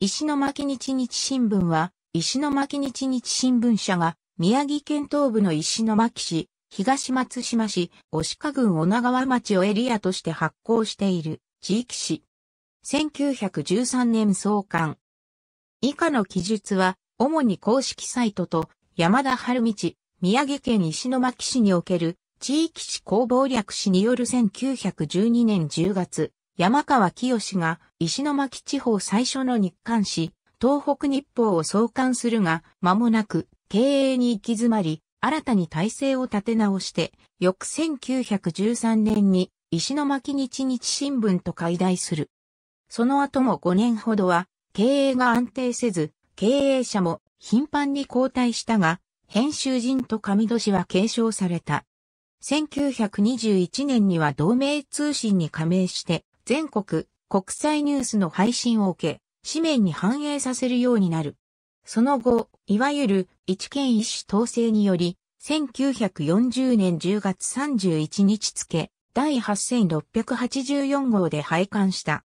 石巻日日新聞は、石巻日日新聞社が、宮城県東部の石巻市、東松島市、押鹿郡女川町をエリアとして発行している地域市、1913年創刊。以下の記述は、主に公式サイトと、山田春道、宮城県石巻市における、地域市。公謀略史による1912年10月、山川清が石巻地方最初の日刊誌、東北日報を創刊するが、間もなく経営に行き詰まり、新たに体制を立て直して、翌1913年に石巻日日新聞と解体する。その後も5年ほどは、経営が安定せず、経営者も頻繁に交代したが、編集人と上氏は継承された。1921年には同盟通信に加盟して、全国、国際ニュースの配信を受け、紙面に反映させるようになる。その後、いわゆる一県一市統制により、1940年10月31日付、第8684号で廃刊した。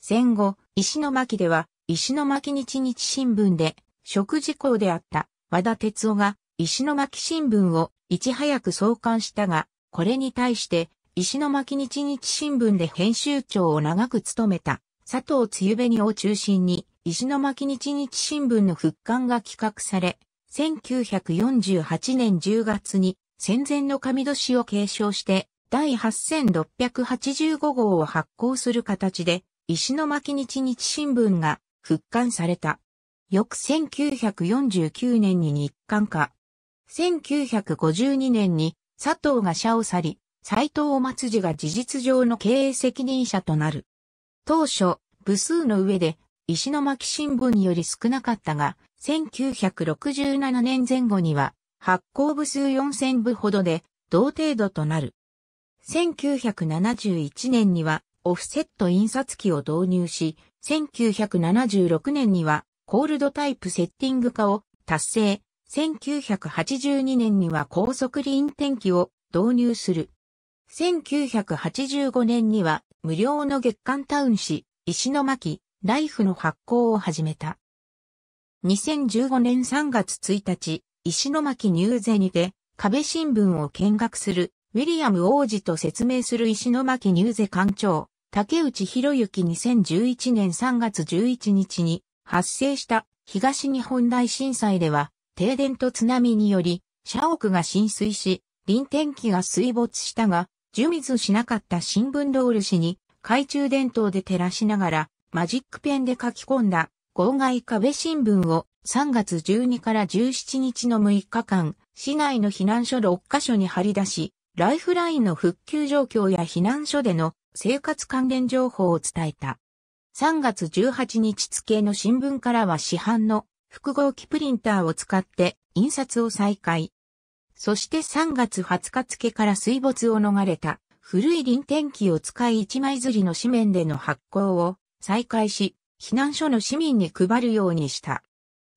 戦後、石巻では、石巻日日新聞で、食事校であった和田哲夫が石巻新聞をいち早く創刊したが、これに対して石巻日日新聞で編集長を長く務めた佐藤露にを中心に石巻日日新聞の復刊が企画され、1948年10月に戦前の神年を継承して第8685号を発行する形で石巻日日新聞が復刊された。翌1949年に日刊化。1952年に佐藤が社を去り、斎藤松次が事実上の経営責任者となる。当初、部数の上で、石巻新聞より少なかったが、1967年前後には、発行部数4000部ほどで、同程度となる。1971年には、オフセット印刷機を導入し、1976年には、コールドタイプセッティング化を達成。1982年には高速輪転機を導入する。1985年には無料の月刊タウン誌、石巻、ライフの発行を始めた。2015年3月1日、石巻ニューゼにて、壁新聞を見学する、ウィリアム王子と説明する石巻ニューゼ館長、竹内博之2011年3月11日に発生した東日本大震災では、停電と津波により、社屋が浸水し、臨天気が水没したが、受水しなかった新聞ロール紙に懐中電灯で照らしながらマジックペンで書き込んだ号外壁新聞を3月12から17日の6日間、市内の避難所6カ所に張り出し、ライフラインの復旧状況や避難所での生活関連情報を伝えた。3月18日付の新聞からは市販の複合機プリンターを使って印刷を再開。そして3月20日付から水没を逃れた古い臨転機を使い一枚釣りの紙面での発行を再開し、避難所の市民に配るようにした。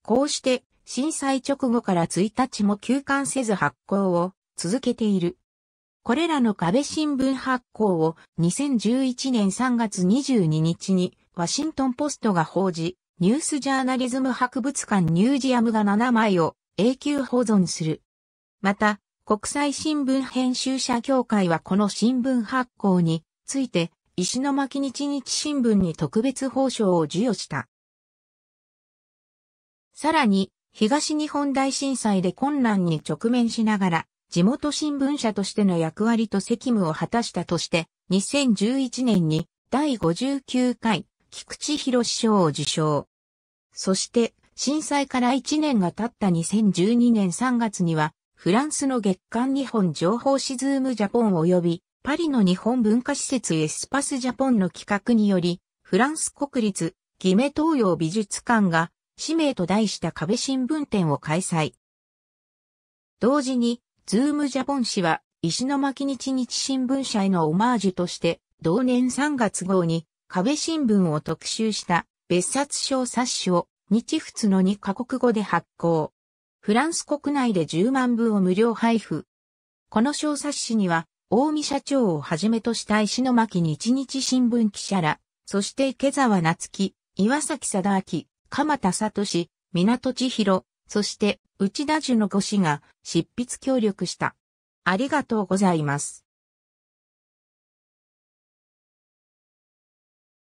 こうして震災直後から1日も休館せず発行を続けている。これらの壁新聞発行を2011年3月22日にワシントンポストが報じ、ニュースジャーナリズム博物館ニュージアムが7枚を永久保存する。また、国際新聞編集者協会はこの新聞発行について、石巻日日新聞に特別報奨を授与した。さらに、東日本大震災で困難に直面しながら、地元新聞社としての役割と責務を果たしたとして、2011年に第59回菊池博賞を受賞。そして、震災から1年が経った2012年3月には、フランスの月刊日本情報シズームジャポン及びパリの日本文化施設エスパスジャポンの企画により、フランス国立ギメ東洋美術館が使命と題した壁新聞展を開催。同時に、ズームジャポン氏は石巻日日新聞社へのオマージュとして、同年3月号に壁新聞を特集した別冊小冊子を日仏の2カ国語で発行。フランス国内で10万部を無料配布。この小冊子には、大見社長をはじめとした石巻日日新聞記者ら、そして池沢夏樹、岩崎貞明、鎌田聡、港千尋、そして内田樹の5氏が執筆協力した。ありがとうございます。